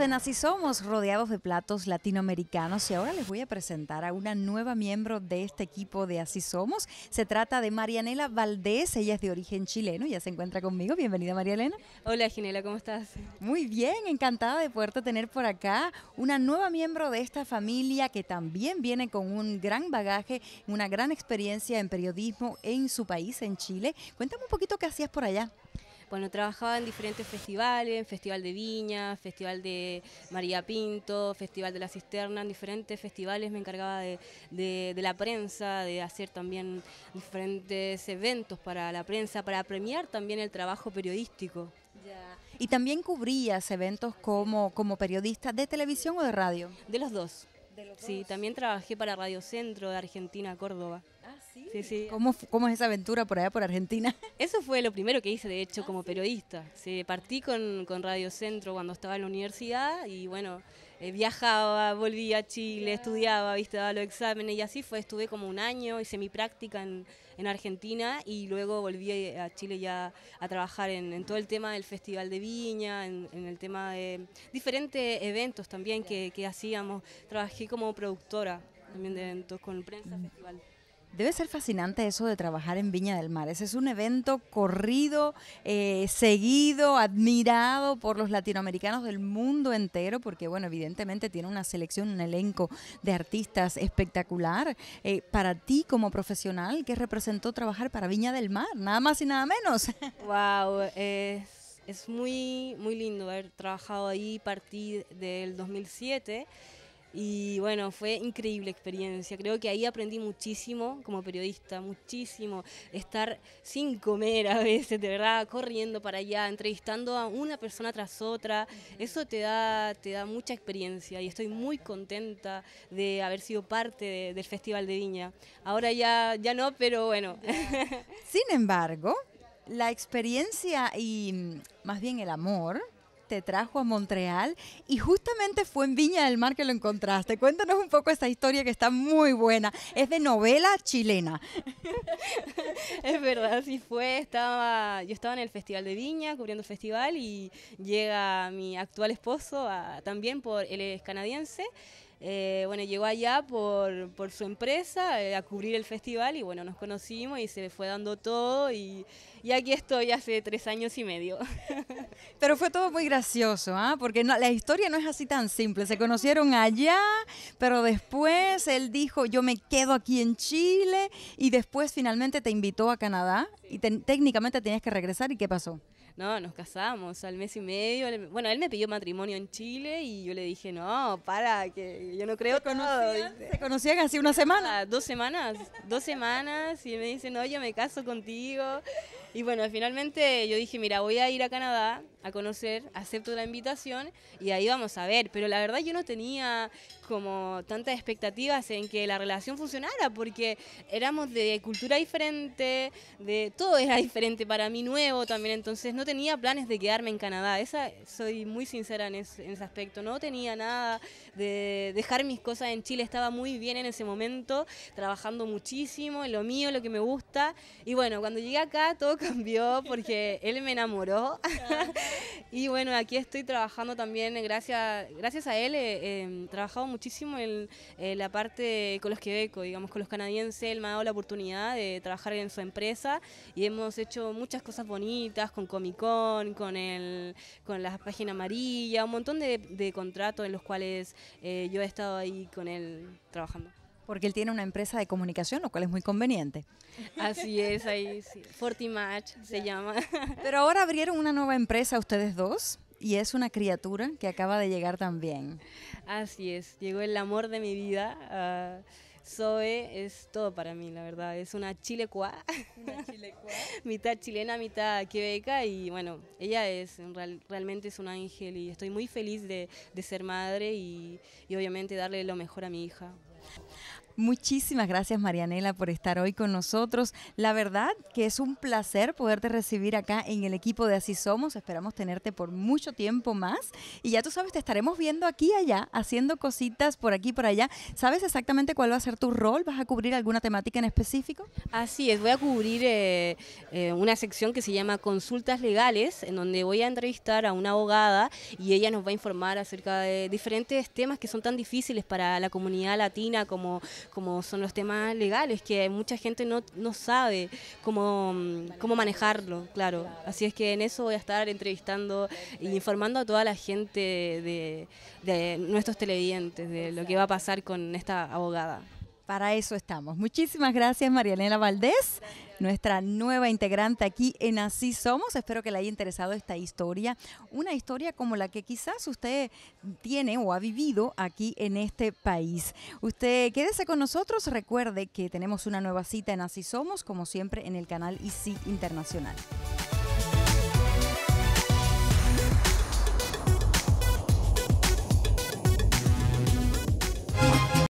en Así Somos, rodeados de platos latinoamericanos y ahora les voy a presentar a una nueva miembro de este equipo de Así Somos. Se trata de Marianela Valdés, ella es de origen chileno, ya se encuentra conmigo. Bienvenida Marianela. Hola Ginela, ¿cómo estás? Muy bien, encantada de poder tener por acá. Una nueva miembro de esta familia que también viene con un gran bagaje, una gran experiencia en periodismo en su país, en Chile. Cuéntame un poquito qué hacías por allá. Bueno, trabajaba en diferentes festivales, Festival de Viña, Festival de María Pinto, Festival de la Cisterna, en diferentes festivales me encargaba de, la prensa, de hacer también diferentes eventos para la prensa, para premiar también el trabajo periodístico. Y también cubrías eventos como, como periodista de televisión o de radio. De los dos. sí, también trabajé para Radio Centro de Argentina, Córdoba. ¿Cómo, es esa aventura por allá, por Argentina? Eso fue lo primero que hice, de hecho, ah, como periodista. partí con, Radio Centro cuando estaba en la universidad y bueno, eh, viajaba, volvía a Chile, estudiaba, viste, daba los exámenes y así fue. Estuve como un año, hice mi práctica en, Argentina y luego volví eh, a Chile ya a trabajar en, todo el tema del Festival de Viña, en, el tema de diferentes eventos también que, que hacíamos. Trabajé como productora también de mm. eventos con prensa mm. festival. Debe ser fascinante eso de trabajar en Viña del Mar. Ese es un evento corrido, eh, seguido, admirado por los latinoamericanos del mundo entero, porque bueno, evidentemente tiene una selección, un elenco de artistas espectacular. Eh, para ti como profesional, ¿qué representó trabajar para Viña del Mar? Nada más y nada menos. Wow, es, muy, muy lindo haber trabajado ahí, a partir del 2007 y bueno, fue increíble experiencia. Creo que ahí aprendí muchísimo como periodista, muchísimo. Estar sin comer a veces, de verdad, corriendo para allá, entrevistando a una persona tras otra. Eso te da, te da mucha experiencia y estoy muy contenta de haber sido parte del Festival de Viña. Ahora ya, ya no, pero bueno. Sin embargo, la experiencia y mm, más bien el amor te trajo a Montreal y justamente fue en Viña del Mar que lo encontraste. Cuéntanos un poco esa historia que está muy buena. Es de novela chilena. es verdad, sí fue. Estaba, yo estaba en el Festival de Viña, cubriendo el festival y llega mi actual esposo también por, él es canadiense eh, bueno, llegó allá por, su empresa eh, a cubrir el festival y bueno, nos conocimos y se fue dando todo y, aquí estoy hace tres años y medio. Pero fue todo muy gracioso, ¿ah? porque la historia no es así tan simple. Se conocieron allá, pero después él dijo, yo me quedo aquí en Chile y después finalmente te invitó a Canadá y técnicamente tenías que regresar y ¿qué pasó? No, nos casamos al mes y medio. Bueno, él me pidió matrimonio en Chile y yo le dije, no, para, que yo no creo que no... ¿Se conocían hace una semana? Ah, dos semanas, dos semanas y me dice, no, yo me caso contigo. Y bueno, finalmente yo dije, mira, voy a ir a Canadá a conocer, acepto la invitación y ahí vamos a ver. Pero la verdad yo no tenía como tantas expectativas en que la relación funcionara porque éramos de cultura diferente, de todo era diferente para mí nuevo también, entonces no tenía planes de quedarme en Canadá. Esa soy muy sincera en ese, aspecto, no tenía nada de dejar mis cosas en Chile, estaba muy bien en ese momento, trabajando muchísimo en lo mío, lo que me gusta y bueno, cuando llegué acá todo cambió porque él me enamoró. y bueno, aquí estoy trabajando también, gracias, gracias a él, he eh, eh, trabajado muchísimo en, eh, la parte con los quebecos, digamos, con los canadienses. Él me ha dado la oportunidad de trabajar en su empresa y hemos hecho muchas cosas bonitas con Comic Con, con, el, con la página amarilla, un montón de, contratos en los cuales yo he estado ahí con él trabajando. Porque él tiene una empresa de comunicación, lo cual es muy conveniente. Así es, ahí sí. Fortimatch se llama. Pero ahora abrieron una nueva empresa ustedes dos y es una criatura que acaba de llegar también. Así es, llegó el amor de mi vida. Ah, Zoe es todo para mí, la verdad. Es una chilecua. Una mitad chilena, mitad quebeca. Y bueno, ella es realmente es un ángel y estoy muy feliz de, ser madre y obviamente darle lo mejor a mi hija. Muchísimas gracias Marianela por estar hoy con nosotros. La verdad que es un placer poderte recibir acá en el equipo de Así Somos. Esperamos tenerte por mucho tiempo más. Y ya tú sabes, te estaremos viendo aquí y allá, haciendo cositas por aquí y por allá. ¿Sabes exactamente cuál va a ser tu rol? ¿Vas a cubrir alguna temática en específico? Así es, voy a cubrir eh, eh, una sección que se llama Consultas Legales, en donde voy a entrevistar a una abogada y ella nos va a informar acerca de diferentes temas que son tan difíciles para la comunidad latina como como son los temas legales, que mucha gente no, no sabe cómo, cómo manejarlo, claro. Así es que en eso voy a estar entrevistando e informando a toda la gente de, de nuestros televidentes, de lo que va a pasar con esta abogada. Para eso estamos. Muchísimas gracias, Marianela Valdés, nuestra nueva integrante aquí en Así Somos. Espero que le haya interesado esta historia, una historia como la que quizás usted tiene o ha vivido aquí en este país. Usted quédese con nosotros, recuerde que tenemos una nueva cita en Así Somos, como siempre en el canal ICI Internacional.